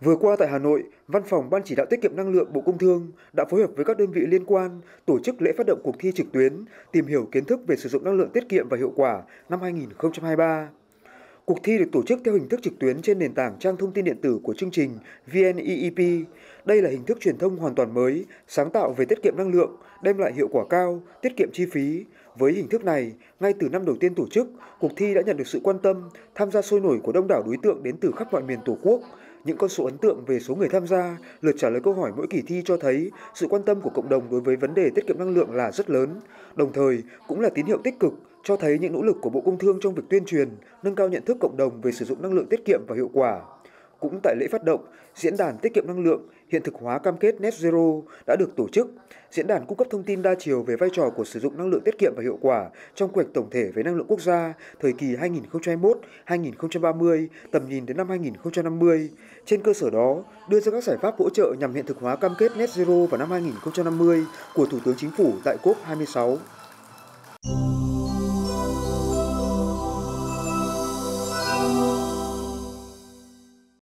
Vừa qua tại Hà Nội, Văn phòng Ban chỉ đạo tiết kiệm năng lượng Bộ Công Thương đã phối hợp với các đơn vị liên quan tổ chức lễ phát động cuộc thi trực tuyến tìm hiểu kiến thức về sử dụng năng lượng tiết kiệm và hiệu quả năm 2023. Cuộc thi được tổ chức theo hình thức trực tuyến trên nền tảng trang thông tin điện tử của chương trình VNEEP. Đây là hình thức truyền thông hoàn toàn mới, sáng tạo về tiết kiệm năng lượng, đem lại hiệu quả cao, tiết kiệm chi phí. Với hình thức này, ngay từ năm đầu tiên tổ chức, cuộc thi đã nhận được sự quan tâm, tham gia sôi nổi của đông đảo đối tượng đến từ khắp mọi miền Tổ quốc – những con số ấn tượng về số người tham gia, lượt trả lời câu hỏi mỗi kỳ thi cho thấy sự quan tâm của cộng đồng đối với vấn đề tiết kiệm năng lượng là rất lớn, đồng thời cũng là tín hiệu tích cực cho thấy những nỗ lực của Bộ Công Thương trong việc tuyên truyền, nâng cao nhận thức cộng đồng về sử dụng năng lượng tiết kiệm và hiệu quả. Cũng tại lễ phát động, diễn đàn tiết kiệm năng lượng, hiện thực hóa cam kết Net Zero đã được tổ chức. Diễn đàn cung cấp thông tin đa chiều về vai trò của sử dụng năng lượng tiết kiệm và hiệu quả trong quy hoạch tổng thể về năng lượng quốc gia thời kỳ 2021-2030, tầm nhìn đến năm 2050. Trên cơ sở đó, đưa ra các giải pháp hỗ trợ nhằm hiện thực hóa cam kết Net Zero vào năm 2050 của Thủ tướng Chính phủ tại COP26.